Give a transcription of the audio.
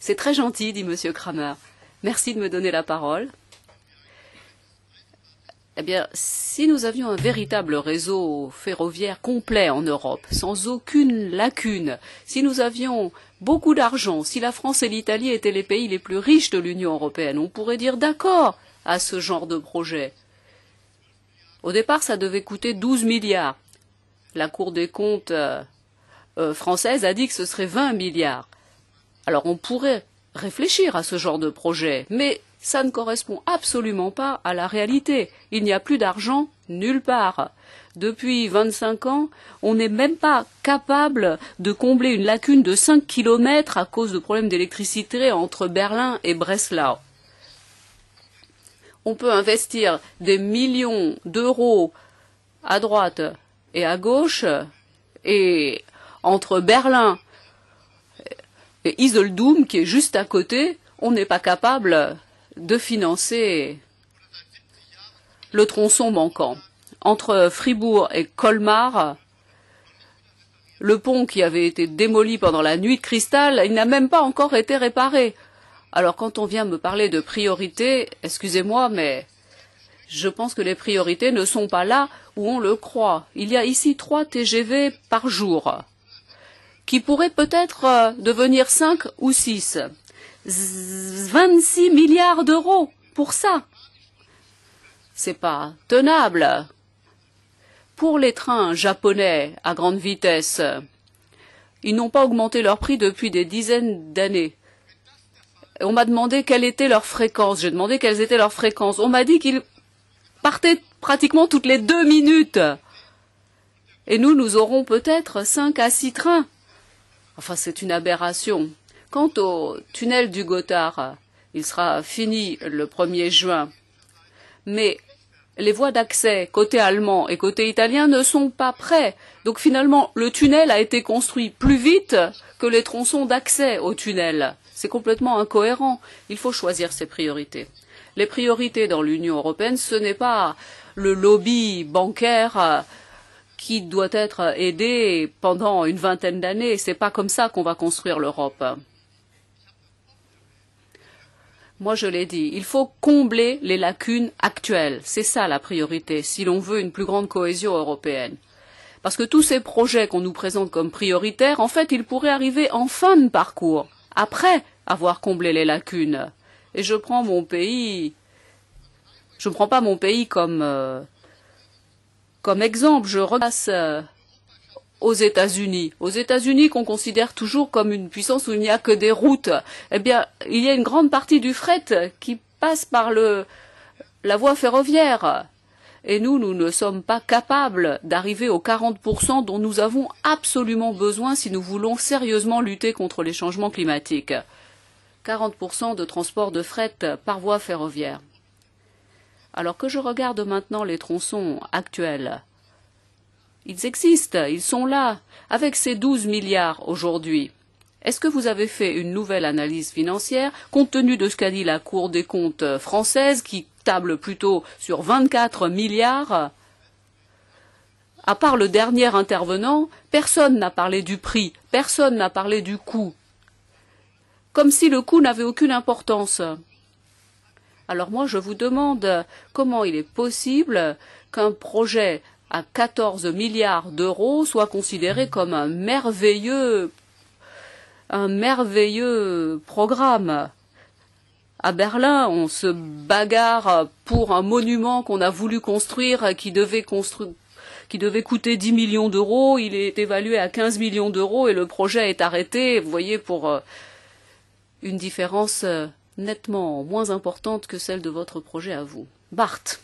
C'est très gentil, dit Monsieur Kramer. Merci de me donner la parole. Eh bien, si nous avions un véritable réseau ferroviaire complet en Europe, sans aucune lacune, si nous avions beaucoup d'argent, si la France et l'Italie étaient les pays les plus riches de l'Union européenne, on pourrait dire d'accord à ce genre de projet. Au départ, ça devait coûter 12 milliards. La Cour des comptes euh, euh, française a dit que ce serait 20 milliards. Alors on pourrait réfléchir à ce genre de projet, mais ça ne correspond absolument pas à la réalité. Il n'y a plus d'argent nulle part. Depuis 25 ans, on n'est même pas capable de combler une lacune de 5 km à cause de problèmes d'électricité entre Berlin et Breslau. On peut investir des millions d'euros à droite et à gauche et entre Berlin et qui est juste à côté, on n'est pas capable de financer le tronçon manquant. Entre Fribourg et Colmar, le pont qui avait été démoli pendant la nuit de cristal, il n'a même pas encore été réparé. Alors quand on vient me parler de priorité, excusez-moi, mais je pense que les priorités ne sont pas là où on le croit. Il y a ici trois TGV par jour qui pourraient peut-être euh, devenir 5 ou 6. 26 milliards d'euros pour ça. C'est pas tenable. Pour les trains japonais à grande vitesse, ils n'ont pas augmenté leur prix depuis des dizaines d'années. On m'a demandé quelle était leur fréquence. J'ai demandé quelles étaient leurs fréquences. On m'a dit qu'ils partaient pratiquement toutes les deux minutes. Et nous, nous aurons peut-être cinq à six trains Enfin, c'est une aberration. Quant au tunnel du Gothard, il sera fini le 1er juin. Mais les voies d'accès côté allemand et côté italien ne sont pas prêts. Donc finalement, le tunnel a été construit plus vite que les tronçons d'accès au tunnel. C'est complètement incohérent. Il faut choisir ses priorités. Les priorités dans l'Union européenne, ce n'est pas le lobby bancaire qui doit être aidé pendant une vingtaine d'années. Ce n'est pas comme ça qu'on va construire l'Europe. Moi, je l'ai dit, il faut combler les lacunes actuelles. C'est ça la priorité, si l'on veut une plus grande cohésion européenne. Parce que tous ces projets qu'on nous présente comme prioritaires, en fait, ils pourraient arriver en fin de parcours, après avoir comblé les lacunes. Et je prends mon pays, je ne prends pas mon pays comme euh, comme exemple, je repasse euh, aux États-Unis. Aux États-Unis, qu'on considère toujours comme une puissance où il n'y a que des routes, eh bien, il y a une grande partie du fret qui passe par la voie ferroviaire. Et nous, nous ne sommes pas capables d'arriver aux 40% dont nous avons absolument besoin si nous voulons sérieusement lutter contre les changements climatiques. 40% de transport de fret par voie ferroviaire. Alors que je regarde maintenant les tronçons actuels, ils existent, ils sont là, avec ces 12 milliards aujourd'hui. Est-ce que vous avez fait une nouvelle analyse financière, compte tenu de ce qu'a dit la Cour des comptes française, qui table plutôt sur 24 milliards À part le dernier intervenant, personne n'a parlé du prix, personne n'a parlé du coût. Comme si le coût n'avait aucune importance. Alors moi, je vous demande comment il est possible qu'un projet à 14 milliards d'euros soit considéré comme un merveilleux, un merveilleux programme. À Berlin, on se bagarre pour un monument qu'on a voulu construire qui devait construire qui devait coûter 10 millions d'euros. Il est évalué à 15 millions d'euros et le projet est arrêté, vous voyez, pour euh, une différence euh, nettement moins importante que celle de votre projet à vous. Barthes.